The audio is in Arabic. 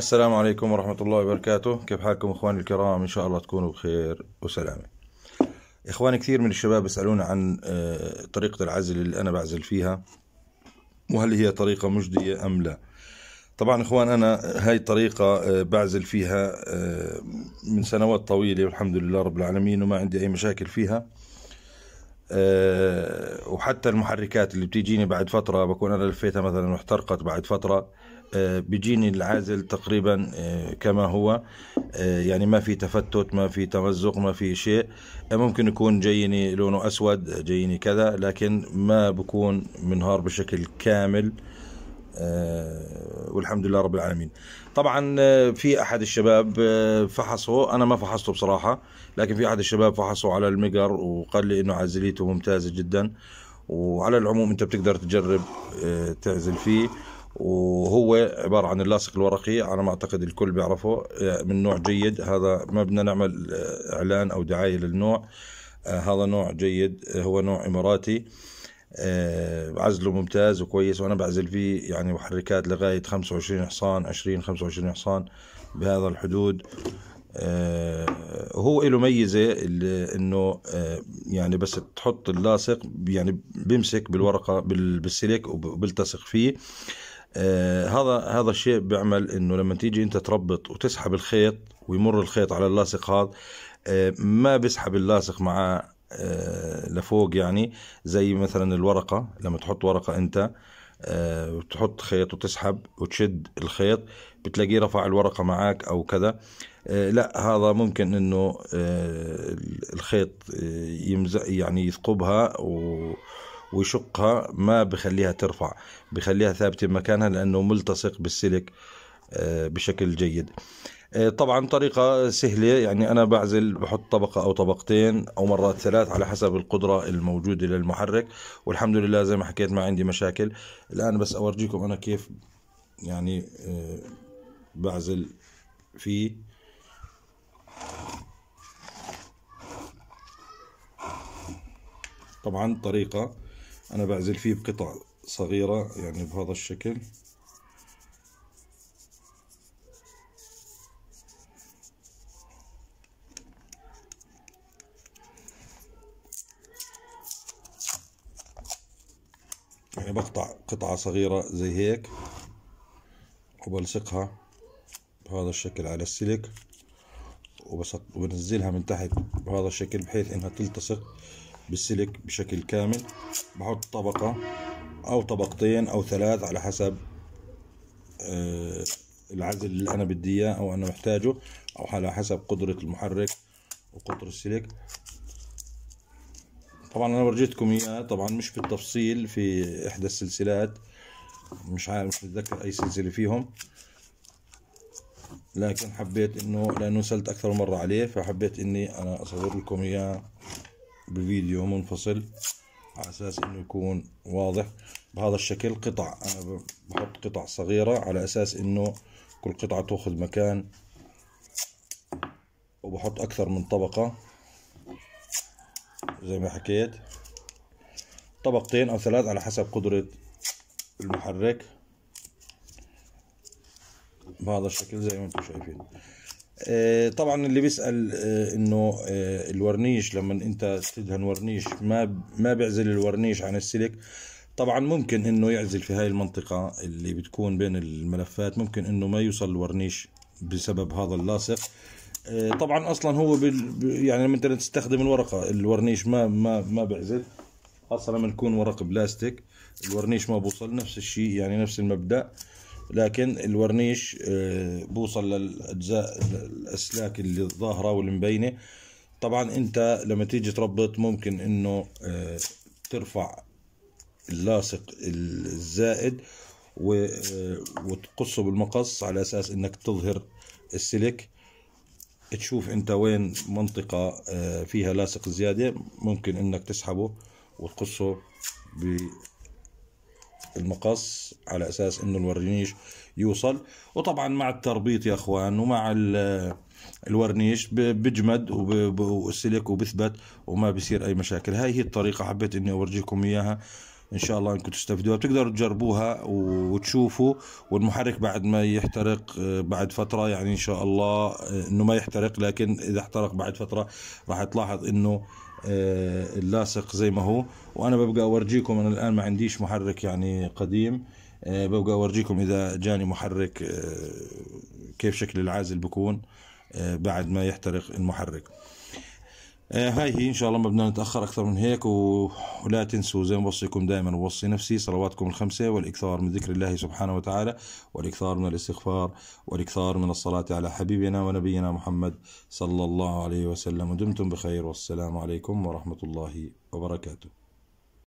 السلام عليكم ورحمة الله وبركاته كيف حالكم إخواني الكرام إن شاء الله تكونوا بخير وسلامة إخواني كثير من الشباب يسألون عن آه، طريقة العزل اللي أنا بعزل فيها وهل هي طريقة مجدية أم لا طبعا إخوان أنا هاي الطريقة آه، بعزل فيها آه، من سنوات طويلة والحمد لله رب العالمين وما عندي أي مشاكل فيها وحتى المحركات اللي بتجيني بعد فترة بكون أنا لفيتها مثلا واحترقت بعد فترة آه، بيجيني العازل تقريبا آه، كما هو آه، يعني ما في تفتت ما في تمزق ما في شيء ممكن يكون جايني لونه أسود جايني كذا لكن ما بكون منهار بشكل كامل والحمد لله رب العالمين طبعا في احد الشباب فحصه انا ما فحصته بصراحه لكن في احد الشباب فحصه على المقر وقال لي انه عازليته ممتازه جدا وعلى العموم انت بتقدر تجرب آه، تعزل فيه وهو عبارة عن اللاصق الورقي على ما أعتقد الكل بيعرفه آه، من نوع جيد هذا ما بدنا نعمل آه، إعلان أو دعاية للنوع هذا نوع جيد هو نوع إماراتي عزله ممتاز وكويس وأنا بعزل فيه يعني محركات لغاية 25 حصان 20 25 حصان بهذا الحدود آه، هو له ميزة انه آه، يعني بس تحط اللاصق يعني بيمسك بالورقة بالسلك وبلتصق فيه آه هذا هذا الشيء بيعمل انه لما تيجي انت تربط وتسحب الخيط ويمر الخيط على اللاصق هذا آه ما بيسحب اللاصق معاه آه لفوق يعني زي مثلا الورقه لما تحط ورقه انت آه، وتحط خيط وتسحب وتشد الخيط بتلاقيه رفع الورقة معك أو كذا آه، لا هذا ممكن انه آه، الخيط يمزق يعني يثقبها و ويشقها ما بخليها ترفع بخليها ثابتة مكانها لأنه ملتصق بالسلك بشكل جيد آه، طبعا طريقة سهلة يعني أنا بعزل بحط طبقة أو طبقتين أو مرات ثلاث على حسب القدرة الموجودة للمحرك والحمد لله زي ما حكيت ما عندي مشاكل الآن بس أورجيكم أنا كيف يعني آه، بعزل فيه طبعا طريقة أنا بعزل فيه بقطع صغيرة يعني بهذا الشكل يعني بقطع قطعة صغيرة زي هيك وبلصقها بهذا الشكل على السلك وبنزلها من تحت بهذا الشكل بحيث انها تلتصق بالسلك بشكل كامل بحط طبقة او طبقتين او ثلاث على حسب آه، العزل اللي انا بدي اياه او انا محتاجه او على حسب قدرة المحرك وقطر السلك طبعا انا ورجيتكم اياه طبعا مش بالتفصيل في احدى السلسلات مش عارف مش متذكر اي سلسله فيهم لكن حبيت انه لانه سالت اكثر مره عليه فحبيت اني انا اصور لكم اياه بفيديو منفصل على اساس انه يكون واضح بهذا الشكل قطع انا بحط قطع صغيره على اساس انه كل قطعه تاخذ مكان وبحط اكثر من طبقه زي ما حكيت طبقتين او ثلاث على حسب قدرة المحرك بهذا الشكل زي ما انتم شايفين آه، طبعا اللي بيسال آه، انه آه، الورنيش لما انت تدهن ورنيش ما ما بيعزل الورنيش عن السلك طبعا ممكن انه يعزل في هاي المنطقه اللي بتكون بين الملفات ممكن انه ما يوصل الورنيش بسبب هذا اللاصق آه، طبعا اصلا هو بال... يعني لما انت تستخدم الورقه الورنيش ما ما ما بيعزل خاصه لما يكون ورق بلاستيك الورنيش ما بوصل نفس الشيء يعني نفس المبدا لكن الورنيش آه، بوصل للاجزاء الاسلاك اللي الظاهره والمبينه طبعا انت لما تيجي تربط ممكن انه آه، ترفع اللاصق الزائد وتقصه بالمقص على اساس انك تظهر السلك تشوف انت وين منطقة آه، فيها لاصق زيادة ممكن انك تسحبه وتقصه بالمقص على اساس انه الورنيش يوصل وطبعا مع التربيط يا اخوان ومع آه، الورنيش بجمد والسلك وبثبت وما بصير اي مشاكل هاي هي الطريقة حبيت اني اورجيكم اياها ان شاء الله انكم تستفيدوها بتقدروا تجربوها وتشوفوا والمحرك بعد ما يحترق آه، بعد فتره يعني ان شاء الله آه، انه ما يحترق لكن اذا احترق بعد فتره راح تلاحظ انه آه، اللاصق زي ما هو وانا ببقى اورجيكم انا الان ما عنديش محرك يعني قديم ببقى اورجيكم اذا جاني محرك كيف شكل العازل بكون بعد ما يحترق المحرك آه، هاي هي ان شاء الله ما بدنا نتاخر اكثر من هيك ولا تنسوا زي ما بوصيكم دائما بوصي نفسي صلواتكم الخمسه والاكثار من ذكر الله سبحانه وتعالى والاكثار من الاستغفار والاكثار من الصلاه على حبيبنا ونبينا محمد صلى الله عليه وسلم ودمتم بخير والسلام عليكم ورحمه الله وبركاته